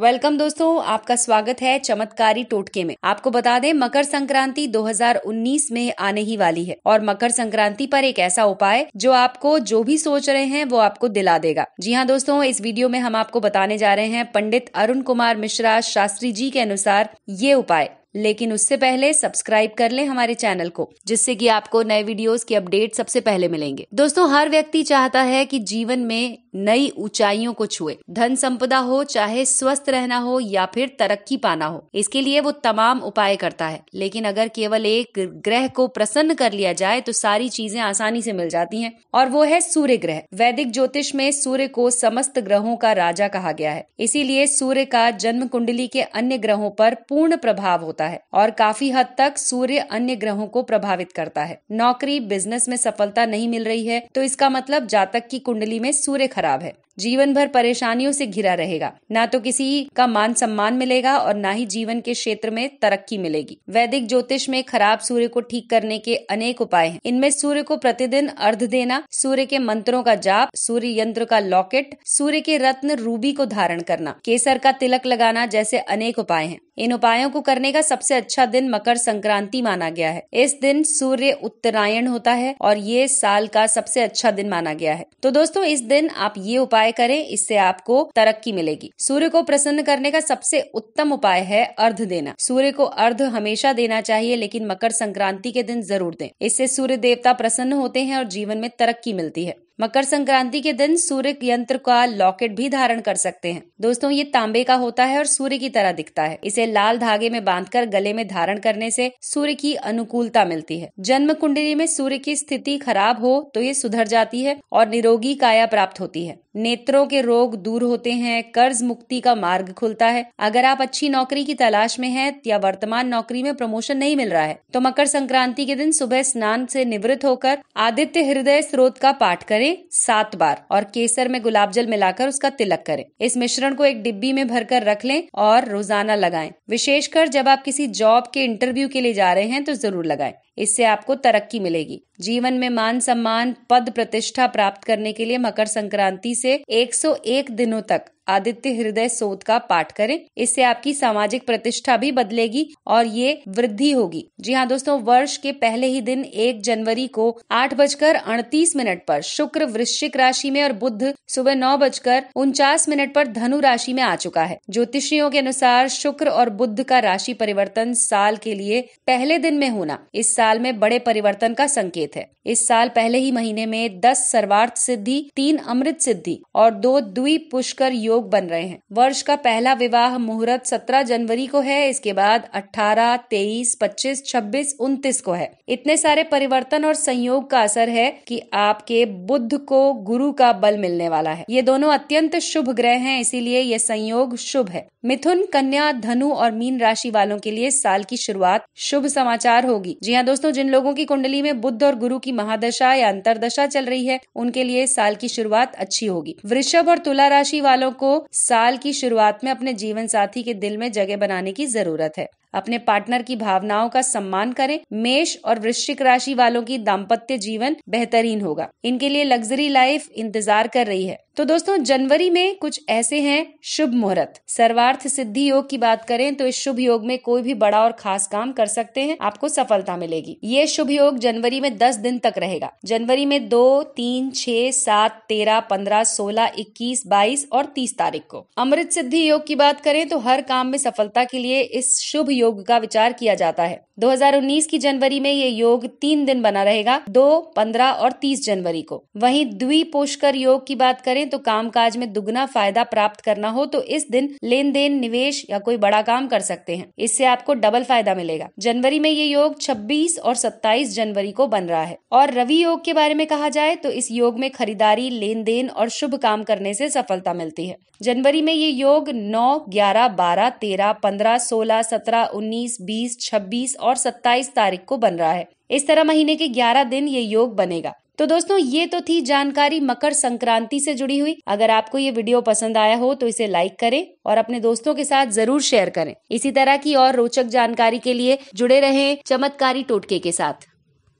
welcome दोस्तों आपका स्वागत है चमत्कारी टोटके में आपको बता दें मकर संक्रांति 2019 में आने ही वाली है और मकर संक्रांति पर एक ऐसा उपाय जो आपको जो भी सोच रहे हैं वो आपको दिला देगा जी हाँ दोस्तों इस वीडियो में हम आपको बताने जा रहे हैं पंडित अरुण कुमार मिश्रा शास्त्री जी के अनुसार ये उपाय लेकिन उससे पहले सब्सक्राइब कर लें हमारे चैनल को जिससे कि आपको नए वीडियोस की अपडेट सबसे पहले मिलेंगे दोस्तों हर व्यक्ति चाहता है कि जीवन में नई ऊंचाइयों को छुए धन संपदा हो चाहे स्वस्थ रहना हो या फिर तरक्की पाना हो इसके लिए वो तमाम उपाय करता है लेकिन अगर केवल एक ग्रह को प्रसन्न कर लिया जाए तो सारी चीजें आसानी से मिल जाती हैं और वो है सूर्य ग्रह वैदिक ज्योतिष में सूर्य को समस्त ग्रहों का राजा कहा गया है इसीलिए सूर्य का जन्म कुंडली के अन्य ग्रहों पर पूर्ण प्रभाव होता है करता है और काफी हद तक सूर्य अन्य ग्रहों को प्रभावित करता है नौकरी बिजनेस में सफलता नहीं मिल रही है तो इसका मतलब जातक की कुंडली में सूर्य खराब है जीवन भर परेशानियों से घिरा रहेगा न तो किसी का मान सम्मान मिलेगा और न ही जीवन के क्षेत्र में तरक्की मिलेगी वैदिक ज्योतिष में खराब सूर्य को ठीक करने के अनेक उपाय हैं इनमें सूर्य को प्रतिदिन अर्ध देना सूर्य के मंत्रों का जाप सूर्य यंत्र का लॉकेट सूर्य के रत्न रूबी को धारण करना केसर का तिलक लगाना जैसे अनेक उपाय हैं इन उपायों को करने का सबसे अच्छा दिन मकर संक्रांति माना गया है इस दिन सूर्य उत्तरायण होता है और ये साल का सबसे अच्छा दिन माना गया है तो दोस्तों इस दिन आप ये उपाय उपाय करें इससे आपको तरक्की मिलेगी सूर्य को प्रसन्न करने का सबसे उत्तम उपाय है अर्ध देना सूर्य को अर्ध हमेशा देना चाहिए लेकिन मकर संक्रांति के दिन जरूर दें इससे सूर्य देवता प्रसन्न होते हैं और जीवन में तरक्की मिलती है मकर संक्रांति के दिन सूर्य यंत्र का लॉकेट भी धारण कर सकते हैं दोस्तों ये तांबे का होता है और सूर्य की तरह दिखता है इसे लाल धागे में बांधकर गले में धारण करने से सूर्य की अनुकूलता मिलती है जन्म कुंडली में सूर्य की स्थिति खराब हो तो ये सुधर जाती है और निरोगी काया प्राप्त होती है नेत्रों के रोग दूर होते हैं कर्ज मुक्ति का मार्ग खुलता है अगर आप अच्छी नौकरी की तलाश में हैं या वर्तमान नौकरी में प्रमोशन नहीं मिल रहा है तो मकर संक्रांति के दिन सुबह स्नान से निवृत्त होकर आदित्य हृदय स्रोत का पाठ करें करें सात बार और केसर में गुलाब जल मिलाकर उसका तिलक करें इस मिश्रण को एक डिब्बी में भरकर रख लें और रोजाना लगाएं विशेषकर जब आप किसी जॉब के इंटरव्यू के लिए जा रहे हैं तो जरूर लगाएं इससे आपको तरक्की मिलेगी जीवन में मान सम्मान पद प्रतिष्ठा प्राप्त करने के लिए मकर संक्रांति से 101 दिनों तक आदित्य हृदय सोत का पाठ करें इससे आपकी सामाजिक प्रतिष्ठा भी बदलेगी और ये वृद्धि होगी जी हाँ दोस्तों वर्ष के पहले ही दिन एक जनवरी को आठ बजकर अड़तीस मिनट पर शुक्र वृश्चिक राशि में और बुद्ध सुबह नौ बजकर उनचास मिनट पर धनु राशि में आ चुका है ज्योतिषियों के अनुसार शुक्र और बुद्ध का राशि परिवर्तन साल के लिए पहले दिन में होना इस साल साल में बड़े परिवर्तन का संकेत है इस साल पहले ही महीने में दस सर्वार्थ सिद्धि तीन अमृत सिद्धि और दो द्वि पुष्कर योग बन रहे हैं वर्ष का पहला विवाह मुहूर्त सत्रह जनवरी को है इसके बाद अठारह तेईस पच्चीस छब्बीस उन्तीस को है इतने सारे परिवर्तन और संयोग का असर है कि आपके बुद्ध को गुरु का बल मिलने वाला है ये दोनों अत्यंत शुभ ग्रह हैं इसीलिए ये संयोग शुभ है मिथुन कन्या धनु और मीन राशि वालों के लिए साल की शुरुआत शुभ समाचार होगी जी हाँ दोस्तों दोस्तों जिन लोगों की कुंडली में बुद्ध और गुरु की महादशा या अंतरदशा चल रही है उनके लिए साल की शुरुआत अच्छी होगी वृषभ और तुला राशि वालों को साल की शुरुआत में अपने जीवन साथी के दिल में जगह बनाने की जरूरत है अपने पार्टनर की भावनाओं का सम्मान करें मेष और वृश्चिक राशि वालों की दाम्पत्य जीवन बेहतरीन होगा इनके लिए लग्जरी लाइफ इंतजार कर रही है तो दोस्तों जनवरी में कुछ ऐसे हैं शुभ मुहूर्त सर्वार्थ सिद्धि योग की बात करें तो इस शुभ योग में कोई भी बड़ा और खास काम कर सकते हैं आपको सफलता मिलेगी ये शुभ योग जनवरी में दस दिन तक रहेगा जनवरी में दो तीन छह सात तेरह पंद्रह सोलह इक्कीस बाईस और तीस तारीख को अमृत सिद्धि योग की बात करें तो हर काम में सफलता के लिए इस शुभ योग का विचार किया जाता है 2019 की जनवरी में ये योग तीन दिन बना रहेगा दो पंद्रह और तीस जनवरी को वहीं द्विपोषकर योग की बात करें करें तो कामकाज में दुगना फायदा प्राप्त करना हो तो इस दिन लेन देन निवेश या कोई बड़ा काम कर सकते हैं इससे आपको डबल फायदा मिलेगा जनवरी में ये योग 26 और 27 जनवरी को बन रहा है और रवि योग के बारे में कहा जाए तो इस योग में खरीदारी लेन देन और शुभ काम करने से सफलता मिलती है जनवरी में ये योग 9, 11, 12, 13, 15, 16, 17, 19, 20, 26 और 27 तारीख को बन रहा है इस तरह महीने के 11 दिन ये योग बनेगा तो दोस्तों ये तो थी जानकारी मकर संक्रांति से जुड़ी हुई अगर आपको ये वीडियो पसंद आया हो तो इसे लाइक करें और अपने दोस्तों के साथ जरूर शेयर करें इसी तरह की और रोचक जानकारी के लिए जुड़े रहे चमत्कारी टोटके के साथ